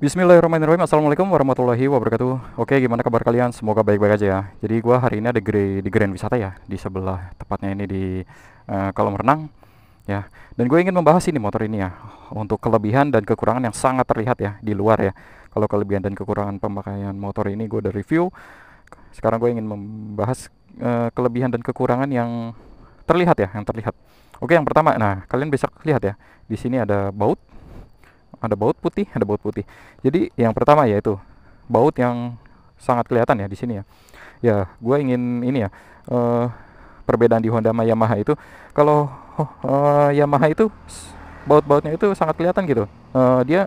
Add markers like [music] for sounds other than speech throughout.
Bismillahirrahmanirrahim Assalamualaikum warahmatullahi wabarakatuh Oke gimana kabar kalian semoga baik-baik aja ya Jadi gue hari ini ada di, di Grand Wisata ya Di sebelah tepatnya ini di uh, kolam renang ya Dan gue ingin membahas ini motor ini ya Untuk kelebihan dan kekurangan yang sangat terlihat ya di luar ya Kalau kelebihan dan kekurangan pemakaian motor ini gue udah review Sekarang gue ingin membahas uh, kelebihan dan kekurangan yang terlihat ya Yang terlihat Oke yang pertama nah kalian bisa lihat ya Di sini ada baut ada baut putih, ada baut putih. Jadi yang pertama yaitu baut yang sangat kelihatan ya di sini ya. Ya, gue ingin ini ya. Uh, perbedaan di Honda sama Yamaha itu, kalau uh, Yamaha itu baut-bautnya itu sangat kelihatan gitu. Uh, dia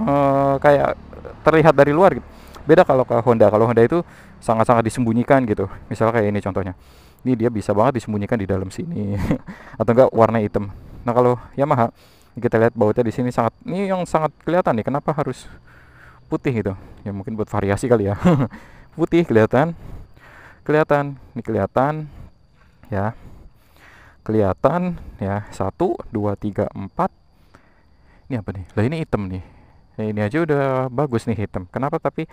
uh, kayak terlihat dari luar gitu. Beda kalau ke Honda. Kalau Honda itu sangat-sangat disembunyikan gitu. Misalnya kayak ini contohnya. Ini dia bisa banget disembunyikan di dalam sini [laughs] atau enggak warna hitam. Nah, kalau Yamaha kita lihat bautnya di sini sangat ini yang sangat kelihatan nih kenapa harus putih gitu ya mungkin buat variasi kali ya [laughs] putih kelihatan kelihatan ini kelihatan ya kelihatan ya satu dua tiga empat ini apa nih lah ini hitam nih ya, ini aja udah bagus nih hitam kenapa tapi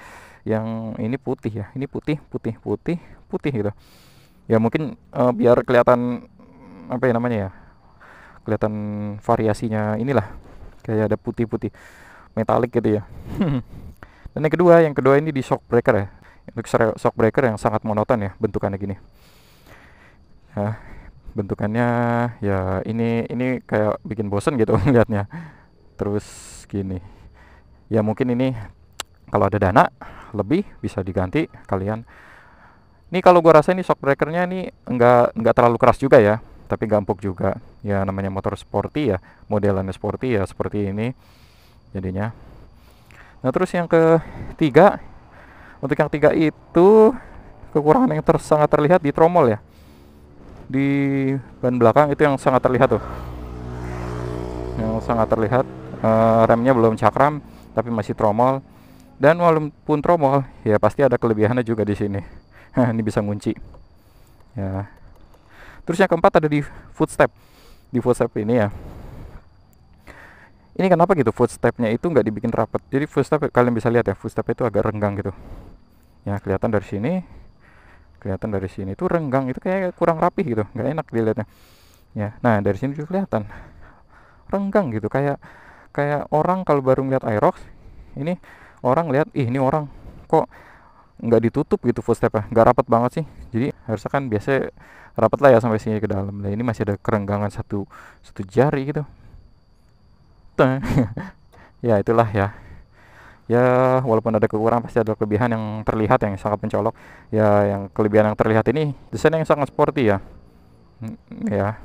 yang ini putih ya ini putih putih putih putih gitu ya mungkin uh, biar kelihatan apa ya namanya ya kelihatan variasinya inilah kayak ada putih-putih metalik gitu ya [laughs] dan yang kedua yang kedua ini di shock breaker ya untuk shock breaker yang sangat monoton ya bentukannya gini ya, bentukannya ya ini ini kayak bikin bosen gitu melihatnya [laughs] terus gini ya mungkin ini kalau ada dana lebih bisa diganti kalian ini kalau gua rasa ini shock breakernya ini enggak enggak terlalu keras juga ya tapi gampuk juga ya namanya motor sporty ya modelannya sporty ya seperti ini jadinya nah terus yang ketiga untuk yang tiga itu kekurangan yang ter sangat terlihat di tromol ya di ban belakang itu yang sangat terlihat tuh yang sangat terlihat e, remnya belum cakram tapi masih tromol dan walaupun tromol ya pasti ada kelebihannya juga di sini [laughs] ini bisa ngunci ya terus yang keempat ada di footstep di footstep ini ya ini kenapa gitu footstepnya itu nggak dibikin rapat jadi footstep kalian bisa lihat ya footstep itu agak renggang gitu ya kelihatan dari sini kelihatan dari sini itu renggang itu kayak kurang rapi gitu nggak enak dilihatnya ya nah dari sini juga kelihatan renggang gitu kayak kayak orang kalau baru ngeliat Aerox ini orang lihat ih ini orang kok nggak ditutup gitu footstepnya nggak rapat banget sih jadi harusnya kan biasa rapat lah ya sampai sini ke dalam nah ini masih ada kerenggangan satu satu jari gitu [laughs] ya itulah ya ya walaupun ada kekurangan pasti ada kelebihan yang terlihat yang sangat mencolok ya yang kelebihan yang terlihat ini desain yang sangat sporty ya hmm, ya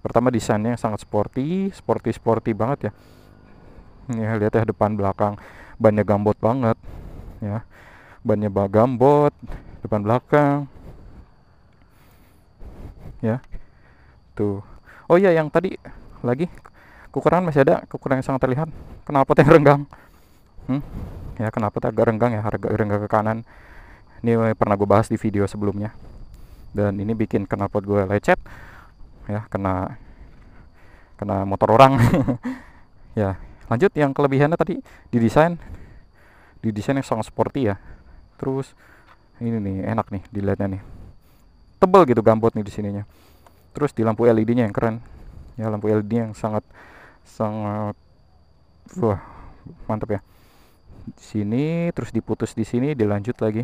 pertama desainnya yang sangat sporty sporty sporty banget ya ya lihat ya depan belakang bannya gambot banget ya bannya gambot depan belakang ya tuh oh iya yang tadi lagi kekurangan masih ada kekurangan yang sangat terlihat kenapa yang renggang hmm? ya kenapa agak renggang ya harga renggang ke kanan ini pernah gue bahas di video sebelumnya dan ini bikin knalpot gue lecet ya kena kena motor orang [laughs] ya lanjut yang kelebihannya tadi di desain di desain yang sangat sporty ya terus ini nih enak nih dilihatnya nih tebel gitu gambut nih di sininya terus di lampu LED-nya yang keren ya lampu LED yang sangat sangat wah mantap ya di sini terus diputus di sini dilanjut lagi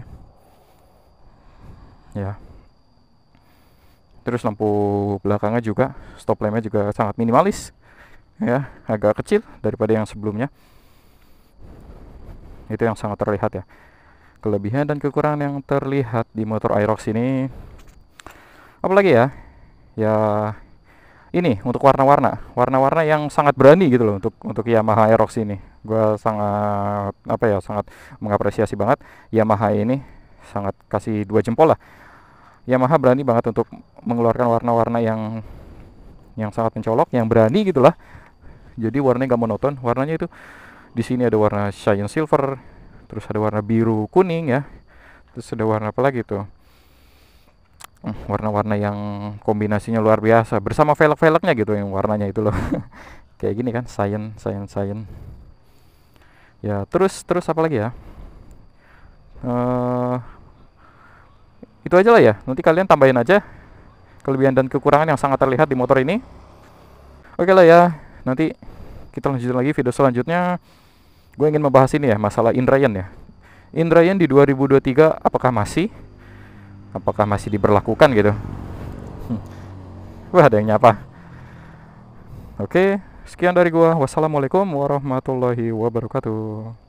ya terus lampu belakangnya juga stop lampnya juga sangat minimalis ya agak kecil daripada yang sebelumnya itu yang sangat terlihat ya kelebihan dan kekurangan yang terlihat di motor Aerox ini apalagi ya ya ini untuk warna-warna warna-warna yang sangat berani gitu loh untuk untuk Yamaha Aerox ini gue sangat apa ya sangat mengapresiasi banget Yamaha ini sangat kasih dua jempol lah Yamaha berani banget untuk mengeluarkan warna-warna yang yang sangat mencolok yang berani gitulah jadi warnanya gak monoton warnanya itu di sini ada warna shine silver terus ada warna biru kuning ya terus ada warna apa lagi tuh warna-warna yang kombinasinya luar biasa bersama velg-velgnya gitu yang warnanya itu loh [laughs] kayak gini kan cyan cyan cyan ya terus terus apa lagi ya uh, itu aja lah ya nanti kalian tambahin aja kelebihan dan kekurangan yang sangat terlihat di motor ini oke okay lah ya nanti kita lanjutin lagi video selanjutnya gue ingin membahas ini ya masalah Indrayan ya Indrayan di 2023 apakah masih apakah masih diberlakukan gitu wah ada yang nyapa oke sekian dari gua wassalamualaikum warahmatullahi wabarakatuh